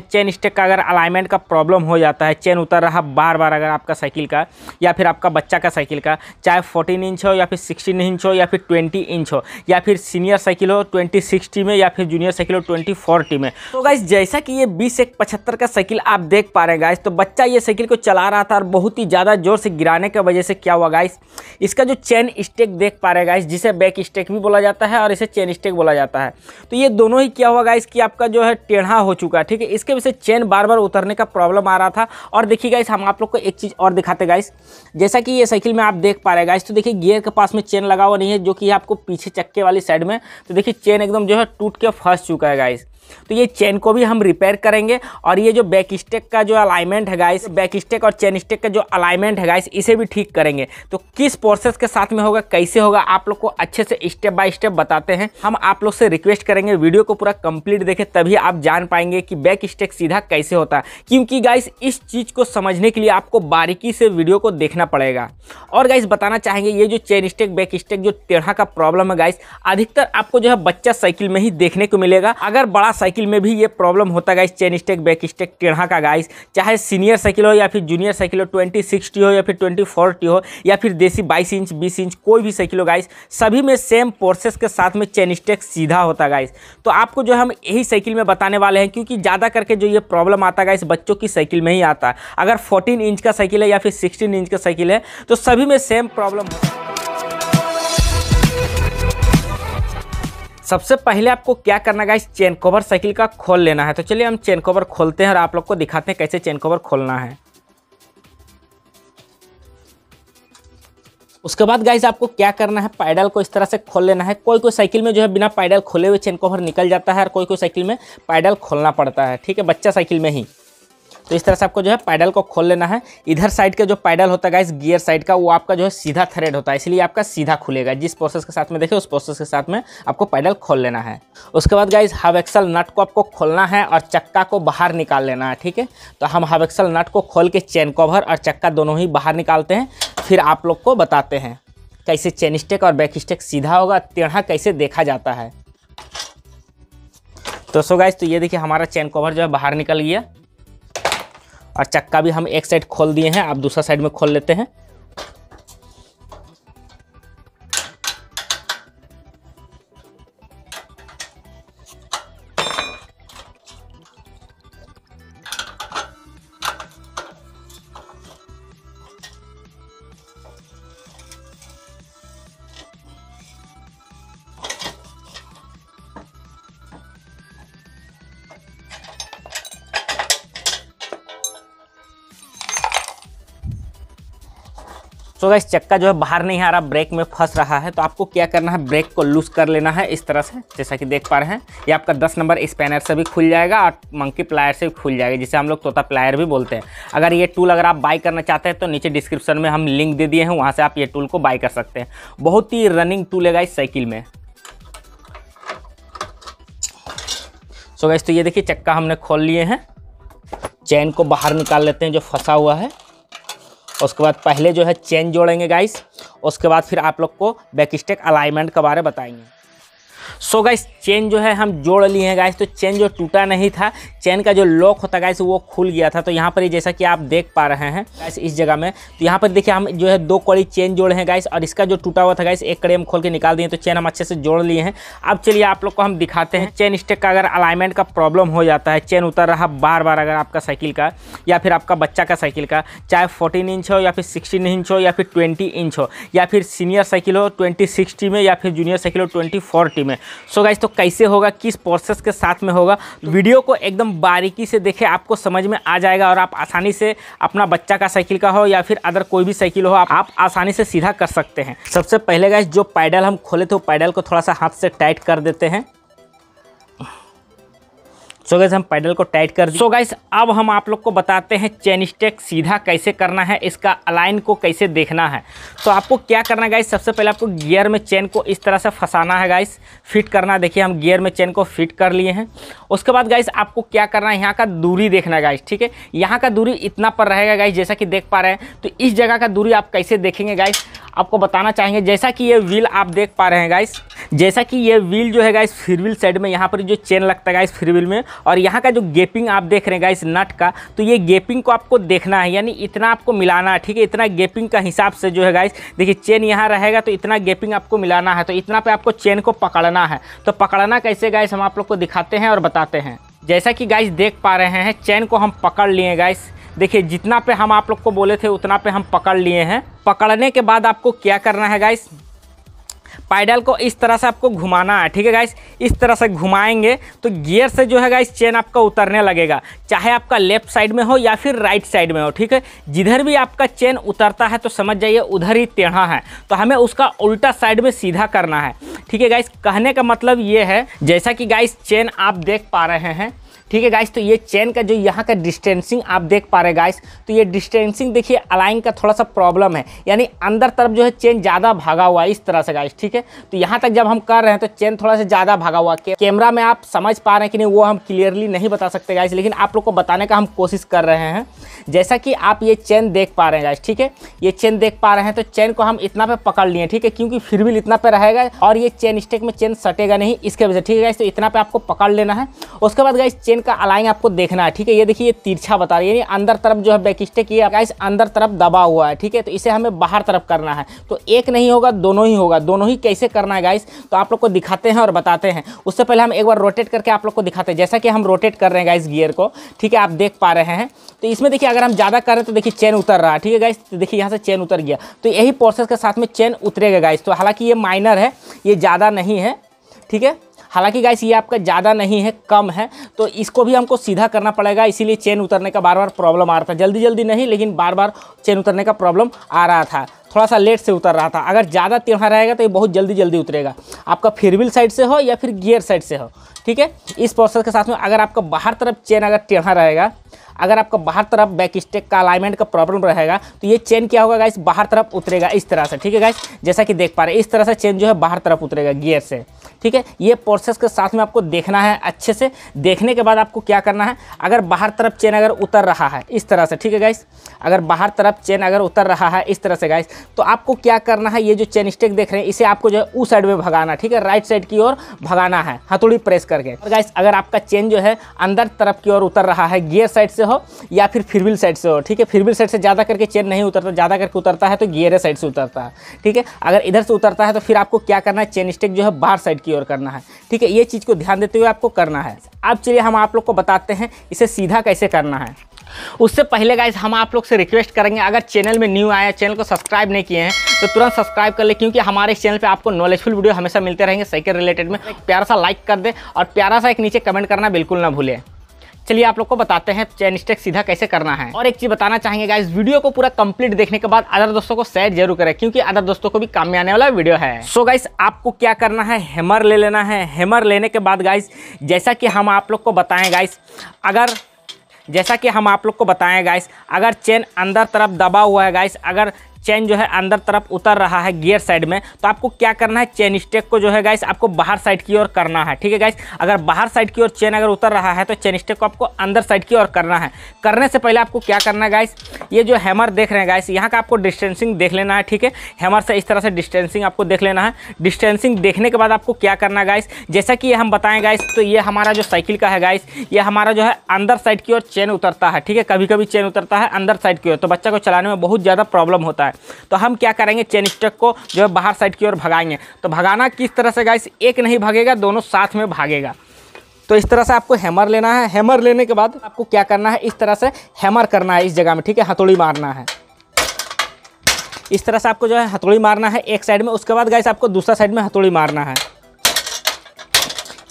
chain stake का अगर alignment का प्रॉब्लम हो जाता है चेन उतर रहा बार बार अगर आपका साइकिल का या फिर आपका बच्चा का साइकिल का चाहे फोर्टीन इंच हो या फिर सिक्सटीन इंच हो या फिर ट्वेंटी इंच हो या फिर सीनियर साइकिल हो ट्वेंटी सिक्सटी में या फिर जूनियर साइकिल हो ट्वेंटी फोर्टी में तो गाइज जैसा कि ये बीस एक पचहत्तर का साइकिल आप देख पा रहे हैं गाइज तो बच्चा ये साइकिल को चला रहा था और बहुत ही ज़्यादा जोर से गिराने की वजह से क्या हुआ गाइस इसका जो चेन स्टेक देख पा रहे हैं गाइस जिसे बैक स्टेक भी बोला जाता है और इसे चेन स्टेक बोला जाता है तो ये दोनों ही क्या हुआ गाइस कि आपका जो है टेढ़ा हो चुका है ठीक है जिसके वजह से चेन बार बार उतरने का प्रॉब्लम आ रहा था और देखिए गाइस हम आप लोग को एक चीज़ और दिखाते गाइस जैसा कि ये साइकिल में आप देख पा रहे गाइस तो देखिए गियर के पास में चेन लगा हुआ नहीं है जो कि आपको पीछे चक्के वाली साइड में तो देखिए चेन एकदम जो है टूट के फंस चुका है गाइस तो ये चेन को भी हम रिपेयर करेंगे और ये जो बैक स्टेक का जो अलाइनमेंट है गाइस बैक स्टेक और चेन स्टेक का जो अलाइनमेंट है गाइस इसे भी ठीक करेंगे तो किस प्रोसेस के साथ में होगा कैसे होगा आप लोग को अच्छे से स्टेप बाय स्टेप बताते हैं हम आप लोग से रिक्वेस्ट करेंगे वीडियो को पूरा कंप्लीट देखें तभी आप जान पाएंगे कि बैक स्टेक सीधा कैसे होता है क्योंकि गाइस इस चीज़ को समझने के लिए आपको बारीकी से वीडियो को देखना पड़ेगा और गाइस बताना चाहेंगे ये जो चेन स्टेक बैक स्टेक जो टेढ़ा का प्रॉब्लम है गाइस अधिकतर आपको जो है बच्चा साइकिल में ही देखने को मिलेगा अगर बड़ा साइकिल में भी ये प्रॉब्लम होता है guys chain stake back stake टेढ़ा का गाइस चाहे सीनियर साइकिल हो या फिर जूनियर साइकिल हो ट्वेंटी सिक्सटी हो या फिर ट्वेंटी फोर्टी हो या फिर देसी बाईस इंच बीस इंच कोई भी साइकिल हो गाइस सभी में सेम प्रोसेस के साथ में चेन स्टेक सीधा होता गाइस तो आपको जो हम यही साइकिल में बताने वाले हैं क्योंकि ज़्यादा करके जो ये प्रॉब्लम आता है गाइस बच्चों की साइकिल में ही आता है अगर फोर्टीन इंच का साइकिल है या फिर सिक्सटीन इंच का साइकिल है तो सभी में सेम प्रॉब्लम होता है सबसे पहले आपको क्या करना गाइस चेन कवर साइकिल का खोल लेना है तो चलिए हम चेन कवर खोलते हैं और आप लोग को दिखाते हैं कैसे चेन कवर खोलना है उसके बाद गाइस आपको क्या करना है पैडल को इस तरह से खोल लेना है कोई कोई साइकिल में जो है बिना पैडल खोले हुए चेन कवर निकल जाता है और कोई कोई साइकिल में पैडल खोलना पड़ता है ठीक है बच्चा साइकिल में ही तो इस तरह से आपको जो है पैडल को खोल लेना है इधर साइड का जो पैडल होता है गाइस गियर साइड का वो आपका जो है सीधा थ्रेड होता है इसलिए आपका सीधा खुलेगा जिस प्रोसेस के साथ में देखिए उस प्रोसेस के साथ में आपको पैडल खोल लेना है उसके बाद गाइज हवेक्सल नट को आपको खोलना है और चक्का को बाहर निकाल लेना है ठीक है तो हम हवेक्सल नट को खोल के चेन कवर और चक्का दोनों ही बाहर निकालते हैं फिर आप लोग को बताते हैं कैसे चेन स्टेक और बैक स्टेक सीधा होगा टेढ़ा कैसे देखा जाता है तो सो गाइज तो ये देखिए हमारा चेन कवर जो है बाहर निकल गया और चक्का भी हम एक साइड खोल दिए हैं आप दूसरा साइड में खोल लेते हैं सो तो गाइस चक्का जो है बाहर नहीं आ रहा ब्रेक में फंस रहा है तो आपको क्या करना है ब्रेक को लूज कर लेना है इस तरह से जैसा कि देख पा रहे हैं ये आपका दस नंबर स्पैनर से भी खुल जाएगा और मंकी प्लायर से भी खुल जाएगा जिसे हम लोग तोता प्लायर भी बोलते हैं अगर ये टूल अगर आप बाई करना चाहते हैं तो नीचे डिस्क्रिप्शन में हम लिंक दे दिए हैं वहाँ से आप ये टूल को बाई कर सकते हैं बहुत ही रनिंग टूल है इस साइकिल में सो गैस तो ये देखिए चक्का हमने खोल लिए हैं चैन को बाहर निकाल लेते हैं जो फंसा हुआ है उसके बाद पहले जो है चेन जोड़ेंगे गाइस उसके बाद फिर आप लोग को बैक स्टेक अलाइनमेंट के बारे में बताएंगे सो गाइस चेन जो है हम जोड़ लिए हैं गाइस तो चेन जो टूटा नहीं था चेन का जो लॉक होता गाइस वो खुल गया था तो यहाँ पर जैसा कि आप देख पा रहे हैं गाइस इस जगह में तो यहाँ पर देखिए हम जो है दो कड़ी चेन जोड़े हैं गाइस और इसका जो टूटा हुआ था गाइस एक कड़ी हम खोल के निकाल दिए तो चेन हम अच्छे से जोड़ लिए हैं अब चलिए आप लोग को हम दिखाते हैं चेन स्टेक का अगर अलाइनमेंट का प्रॉब्लम हो जाता है चेन उतर रहा बार बार अगर आपका साइकिल का या फिर आपका बच्चा का साइकिल का चाहे फोर्टीन इंच हो या फिर सिक्सटीन इंच हो या फिर ट्वेंटी इंच हो या फिर सीनियर साइकिल हो ट्वेंटी सिक्सटी में या फिर जूनियर साइकिल हो ट्वेंटी फोर्टी में में सो गाइज तो कैसे होगा किस प्रोसेस के साथ में होगा वीडियो को एकदम बारीकी से देखें आपको समझ में आ जाएगा और आप आसानी से अपना बच्चा का साइकिल का हो या फिर अदर कोई भी साइकिल हो आप, आप आसानी से सीधा कर सकते हैं सबसे पहले गाइज जो पैडल हम खोले थे वो पैडल को थोड़ा सा हाथ से टाइट कर देते हैं सो गाइस हम पैडल को टाइट कर सो गाइस अब हम आप लोग को बताते हैं चेन स्टेक सीधा कैसे करना है इसका अलाइन को कैसे देखना है तो आपको क्या करना है गाइस सबसे पहले आपको गियर में चेन को इस तरह से फंसाना है गाइस फिट करना देखिए हम गियर में चेन को फिट कर लिए हैं उसके बाद गाइस आपको क्या करना है यहाँ का दूरी देखना है गाइस ठीक है यहाँ का दूरी इतना पर रहेगा गाइस जैसा कि देख पा रहे हैं तो इस जगह का दूरी आप कैसे देखेंगे गाइस आपको बताना चाहेंगे जैसा कि ये व्हील आप देख पा रहे हैं गाइस जैसा कि ये व्हील जो है गाइस फ्री व्हील साइड में यहाँ पर जो चेन लगता है गाइस फ्री व्हील में और यहाँ का जो गेपिंग आप देख रहे हैं गाइस नट का तो ये गेपिंग को आपको देखना है यानी इतना आपको मिलाना है ठीक है इतना गेपिंग का हिसाब से जो है गाइस देखिए चेन यहाँ रहेगा तो इतना गेपिंग आपको मिलाना है तो इतना पे आपको चेन को पकड़ना है तो पकड़ना कैसे गाइस हम आप लोग को दिखाते हैं और बताते हैं जैसा कि गाइस देख पा रहे हैं चैन को हम पकड़ लिए गाइस देखिए जितना पे हम आप लोग को बोले थे उतना पे हम पकड़ लिए हैं पकड़ने के बाद आपको क्या करना है गाइस पैडल को इस तरह से आपको घुमाना है ठीक है गाइस इस तरह से घुमाएंगे तो गियर से जो है गाइस चेन आपका उतरने लगेगा चाहे आपका लेफ्ट साइड में हो या फिर राइट साइड में हो ठीक है जिधर भी आपका चेन उतरता है तो समझ जाइए उधर ही टेढ़ा है तो हमें उसका उल्टा साइड में सीधा करना है ठीक है गाइस कहने का मतलब ये है जैसा कि गाइस चेन आप देख पा रहे हैं ठीक है गाइस तो ये चेन का जो यहाँ का डिस्टेंसिंग आप देख पा रहे गाइस तो ये डिस्टेंसिंग देखिए अलाइन का थोड़ा सा प्रॉब्लम है यानी अंदर तरफ जो है चेन ज़्यादा भागा हुआ है इस तरह से गाइस ठीक है तो यहाँ तक जब हम कर रहे हैं तो चेन थोड़ा सा ज़्यादा भागा हुआ कैमरा में आप समझ पा रहे हैं कि नहीं वो हम क्लियरली नहीं बता सकते गाइस लेकिन आप लोग को बताने का हम कोशिश कर रहे हैं जैसा कि आप ये चेन देख पा रहे हैं गाइस ठीक है ये चेन देख पा रहे हैं तो चेन को हम इतना पे पकड़ लिए ठीक है क्योंकि फिर भी इतना पे रहेगा और ये चेन स्टेक में चेन सटेगा नहीं इसके वजह से ठीक है गाइस तो इतना पे आपको पकड़ लेना है उसके बाद गाइस चेन प्लेन का अलाइन आपको देखना है ठीक है ये देखिए ये तिरछा बता रही है यानी अंदर तरफ जो है बैक स्टेक ये गाइस अंदर तरफ दबा हुआ है ठीक है तो इसे हमें बाहर तरफ करना है तो एक नहीं होगा दोनों ही होगा दोनों ही कैसे करना है गाइस तो आप लोग को दिखाते हैं और बताते हैं उससे पहले हम एक बार रोटेट करके आप लोग को दिखाते हैं जैसा कि हम रोटेट कर रहे हैं गाइस गियर को ठीक है आप देख पा रहे हैं तो इसमें देखिए अगर हम ज़्यादा कर रहे हैं तो देखिए चेन उतर रहा है ठीक है गाइस तो देखिए यहाँ से चेन उतर गया तो यही प्रोसेस के साथ में चेन उतरेगा गाइस तो हालांकि ये माइनर है ये ज़्यादा नहीं है ठीक है हालांकि गाइस ये आपका ज़्यादा नहीं है कम है तो इसको भी हमको सीधा करना पड़ेगा इसीलिए चेन उतरने का बार बार प्रॉब्लम आ रहा था जल्दी जल्दी नहीं लेकिन बार बार चेन उतरने का प्रॉब्लम आ रहा था थोड़ा सा लेट से उतर रहा था अगर ज़्यादा टेढ़ा रहेगा तो ये बहुत जल्दी जल्दी उतरेगा आपका फिरविल साइड से हो या फिर गियर साइड से हो ठीक है इस प्रोसेस के साथ में अगर आपका बाहर तरफ चेन अगर टेढ़ा रहेगा अगर आपका बाहर तरफ बैक स्टेक का अलाइनमेंट का प्रॉब्लम रहेगा तो ये चेन क्या होगा गाइस बाहर तरफ उतरेगा इस तरह से ठीक है गाइस जैसा कि देख पा रहे हैं इस तरह से चेन जो है बाहर तरफ उतरेगा गियर से ठीक है ये प्रोसेस के साथ में आपको देखना है अच्छे से देखने के बाद आपको क्या करना है अगर बाहर तरफ चेन अगर उतर रहा है इस तरह से ठीक है गाइस अगर बाहर तरफ चेन अगर उतर रहा है इस तरह से गाइस तो आपको क्या करना है ये जो चेन स्टेक देख रहे हैं इसे आपको जो है उस साइड में भगाना ठीक है राइट साइड की ओर भगाना है हथोड़ी प्रेस करके गाइस अगर आपका चेन जो है अंदर तरफ की ओर उतर रहा है गियर साइड से हो या फिर फिरविल साइड से हो ठीक है फिरविल साइड से ज़्यादा करके चेन नहीं उतरता ज़्यादा करके उतरता है तो गियरे साइड से उतरता है ठीक है अगर इधर से उतरता है तो फिर आपको क्या करना है चेन स्टेक जो है बाहर साइड की ओर करना है ठीक है ये चीज़ को ध्यान देते हुए आपको करना है अब चलिए हम आप लोग को बताते हैं इसे सीधा कैसे करना है उससे पहले गाइज हम आप लोग से रिक्वेस्ट करेंगे अगर चैनल में न्यू आया चैनल को सब्सक्राइब नहीं किए हैं तो तुरंत सब्सक्राइब कर ले क्योंकि हमारे इस चैनल पे आपको नॉलेजफुल वीडियो हमेशा मिलते रहेंगे साइकिल रिलेटेड में प्यारा सा लाइक कर दे और प्यारा सा एक नीचे कमेंट करना बिल्कुल ना भूलें चलिए आप लोग को बताते हैं चैन स्टेक सीधा कैसे करना है और एक चीज बताना चाहेंगे गाइस वीडियो को पूरा कंप्लीट देखने के बाद अदर दोस्तों को शेयर जरूर करें क्योंकि अदर दोस्तों को भी काम में आने वाला वीडियो है सो so गाइस आपको क्या करना है हेमर ले लेना है हेमर लेने के बाद गाइस जैसा कि हम आप लोग को बताएं गाइस अगर जैसा कि हम आप लोग को बताएं गाइस अगर चेन अंदर तरफ दबा हुआ है गाइस अगर चेन जो है अंदर तरफ उतर रहा है गियर साइड में तो आपको क्या करना है चेन स्टेक को जो है गाइस आपको बाहर साइड की ओर करना है ठीक है गाइस अगर बाहर साइड की ओर चेन अगर उतर रहा है तो चेन स्टेक को आपको अंदर साइड की ओर करना है करने से पहले आपको क्या करना है गाइस ये जो हैमर देख रहे हैं गाइस यहाँ का आपको डिस्टेंसिंग देख लेना है ठीक है हैमर से इस तरह से डिस्टेंसिंग आपको देख लेना है डिस्टेंसिंग देखने के बाद आपको क्या करना है गाइस जैसा कि हम बताएं गाइस तो ये हमारा जो साइकिल का है गाइस ये हमारा जो है अंदर साइड की ओर चेन उतरता है ठीक है कभी कभी चेन उतरता है अंदर साइड की ओर तो बच्चा को चलाने में बहुत ज़्यादा प्रॉब्लम होता है तो हम क्या करेंगे चेन स्टक को जो है बाहर साइड की ओर भगाएंगे तो भगाना किस तरह से गाइस एक नहीं भागेगा दोनों साथ में भागेगा तो इस तरह से आपको हैमर लेना है हैमर लेने के बाद आपको क्या करना है इस तरह से हैमर करना है इस जगह में ठीक है हथौड़ी मारना है इस तरह से आपको जो है हथौड़ी मारना है एक साइड में उसके बाद गाइस आपको दूसरा साइड में हथौड़ी मारना है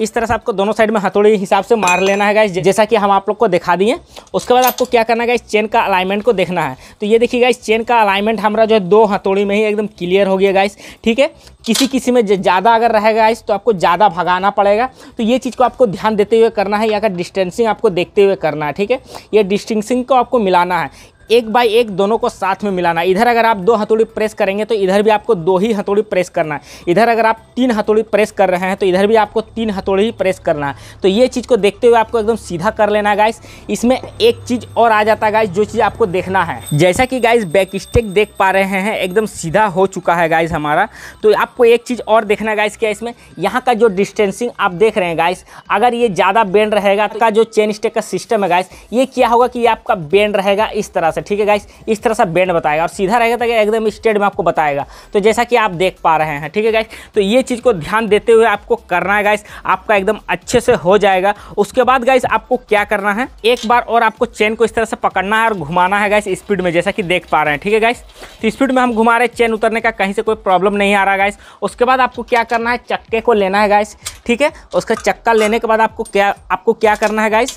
इस तरह से आपको दोनों साइड में हथौड़ी हिसाब से मार लेना है गाइस जैसा कि हम आप लोग को दिखा दिए उसके बाद आपको क्या करना है गाइस चेन का अलाइनमेंट को देखना है तो ये देखिए गाइस चेन का अलाइनमेंट हमारा जो है दो हथौड़ी में ही एकदम क्लियर हो गया गाइस ठीक है किसी किसी में ज़्यादा अगर रहेगा गाइस तो आपको ज़्यादा भगाना पड़ेगा तो ये चीज़ को आपको ध्यान देते हुए करना है या का डिस्टेंसिंग आपको देखते हुए करना है ठीक है ये डिस्टेंसिंग को आपको मिलाना है एक बाई एक दोनों को साथ में मिलाना इधर अगर आप दो हथौड़ी प्रेस करेंगे तो इधर भी आपको दो ही हथौड़ी प्रेस करना है इधर अगर आप तीन हथौड़ी प्रेस कर रहे हैं तो इधर भी आपको तीन हथौड़ी ही प्रेस करना है तो ये चीज़ को देखते हुए आपको एकदम सीधा कर लेना है गाइस इसमें एक चीज़ और आ जाता है गाइस जो चीज़ आपको देखना है जैसा कि गाइस बैक स्टेक देख पा रहे हैं एकदम सीधा हो चुका है गाइस हमारा तो आपको एक चीज़ और देखना है गाइस क्या इसमें यहाँ का जो डिस्टेंसिंग आप देख रहे हैं गाइस अगर ये ज़्यादा बेंड रहेगा तो का जो चेन स्टेक का सिस्टम है गाइस ये क्या होगा कि आपका बेंड रहेगा इस तरह से ठीक है गाइस इस तरह से बेंड बताएगा और सीधा रहेगा तो एकदम स्ट्रेट में आपको बताएगा तो जैसा कि आप देख पा रहे हैं ठीक है गाइस तो ये चीज़ को ध्यान देते हुए आपको करना है गाइस आपका एकदम अच्छे से हो जाएगा उसके बाद गाइस आपको क्या करना है एक बार और आपको चेन को इस तरह से पकड़ना है और घुमाना है गाइस स्पीड में जैसा कि देख पा रहे हैं ठीक है गाइस तो स्पीड में हम घुमा रहे चेन उतरने का कहीं से कोई प्रॉब्लम नहीं आ रहा गाइस उसके बाद आपको क्या करना है चक्के को लेना है गाइस ठीक है उसका चक्का लेने के बाद आपको क्या आपको क्या करना है गाइस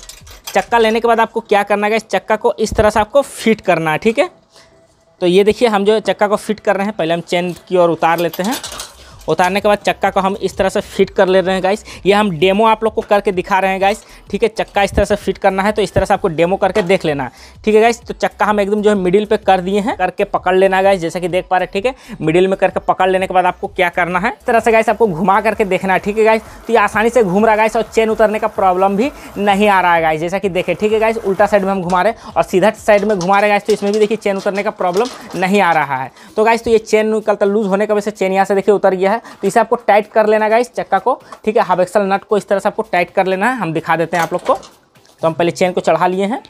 चक्का लेने के बाद आपको क्या करना है इस चक्का को इस तरह से आपको फिट करना है ठीक है तो ये देखिए हम जो चक्का को फिट कर रहे हैं पहले हम चेन की ओर उतार लेते हैं उतारने के बाद चक्का को हम इस तरह से फिट कर ले रहे हैं गाइस ये हम डेमो आप लोग को करके दिखा रहे हैं गाइस ठीक है चक्का इस तरह से फिट करना है तो इस तरह से आपको डेमो करके देख लेना है ठीक है गाइस तो चक्का हम एकदम जो है मिडिल पे कर दिए हैं करके पकड़ लेना गाइस जैसे कि देख पा रहे ठीक है मिडिल में करके पकड़ लेने के बाद आपको क्या करना है इस तरह से गाइस आपको घुमा करके देखना है ठीक है गाइस तो ये आसानी से घूम रहा है गाइस और चेन उतरने का प्रॉब्लम भी नहीं आ रहा है गाइस जैसा कि देखें ठीक है गाइस उल्टा साइड में हम घुमा रहे हैं और सीधा साइड में घुमा रहे गाइस तो इसमें भी देखिए चेन उतरने का प्रॉब्लम नहीं आ रहा है तो गाइस तो ये चेन कल तक लूज होने की वजह से चेन यहाँ से देखिए उतर गया है है तो इसे आपको टाइट कर लेना गाइस चक्का को ठीक है हाफ एक्सल नट को इस तरह से आपको टाइट कर लेना है हम दिखा देते हैं आप लोग को तो हम पहले चेन को चढ़ा लिए हैं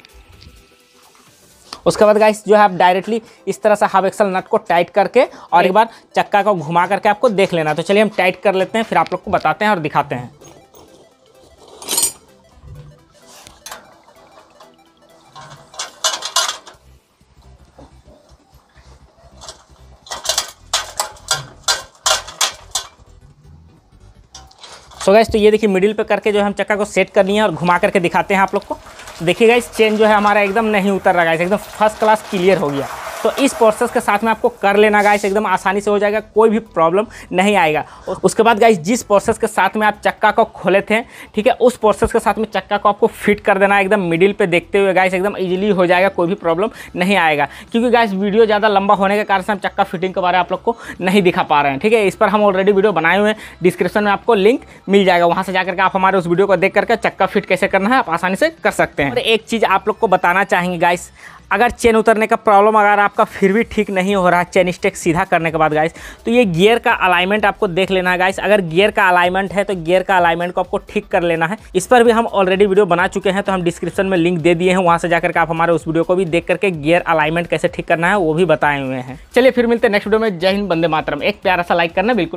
उसके बाद गाइस जो है आप डायरेक्टली इस तरह से हाफ एक्सल नट को टाइट करके और एक बार चक्का को घुमा करके आपको देख लेना तो चलिए हम टाइट कर लेते हैं फिर आप लोग को बताते हैं और दिखाते हैं सो गाइस तो ये देखिए मिडिल पे करके जो है हम चक्का को सेट कर लिए और घुमा करके दिखाते हैं आप लोग को तो देखिए गाइस चेन जो है हमारा एकदम नहीं उतर रहा है एकदम फर्स्ट क्लास क्लियर हो गया तो इस प्रोसेस के साथ में आपको कर लेना गाइस एकदम आसानी से हो जाएगा कोई भी प्रॉब्लम नहीं आएगा उसके बाद गाइस जिस प्रोसेस के साथ में आप चक्का को खोले थे ठीक है उस प्रोसेस के साथ में चक्का को आपको फिट कर देना एकदम मिडिल पे देखते हुए गाइस एकदम ईजिली हो जाएगा कोई भी प्रॉब्लम नहीं आएगा क्योंकि गाइस वीडियो ज़्यादा लंबा होने के कारण से हम चक्का फिटिंग के बारे में आप लोग को नहीं दिखा पा रहे हैं ठीक है इस पर हम ऑलरेडी वीडियो बनाए हुए हैं डिस्क्रिप्शन में आपको लिंक मिल जाएगा वहाँ से जाकर के आप हमारे उस वीडियो को देख करके चक्का फिट कैसे करना है आप आसानी से कर सकते हैं और एक चीज़ आप लोग को बताना चाहेंगे गाइस अगर चेन उतरने का प्रॉब्लम अगर आपका फिर भी ठीक नहीं हो रहा है चेन स्टेक सीधा करने के बाद गाइस तो ये गियर का अलाइनमेंट आपको देख लेना है गाइस अगर गियर का अलाइनमेंट है तो गियर का अलाइनमेंट को आपको ठीक कर लेना है इस पर भी हम ऑलरेडी वीडियो बना चुके हैं तो हम डिस्क्रिप्शन में लिंक दे दिए हैं वहाँ से जाकर आप हमारे उस वीडियो को भी देख करके गियर अलाइनमेंट कैसे ठीक करना है वो भी बताए हुए हैं चलिए फिर मिलते हैं नेक्स्ट वीडियो में जय हिंद बंदे मातरम एक प्यारा सा लाइक करना बिल्कुल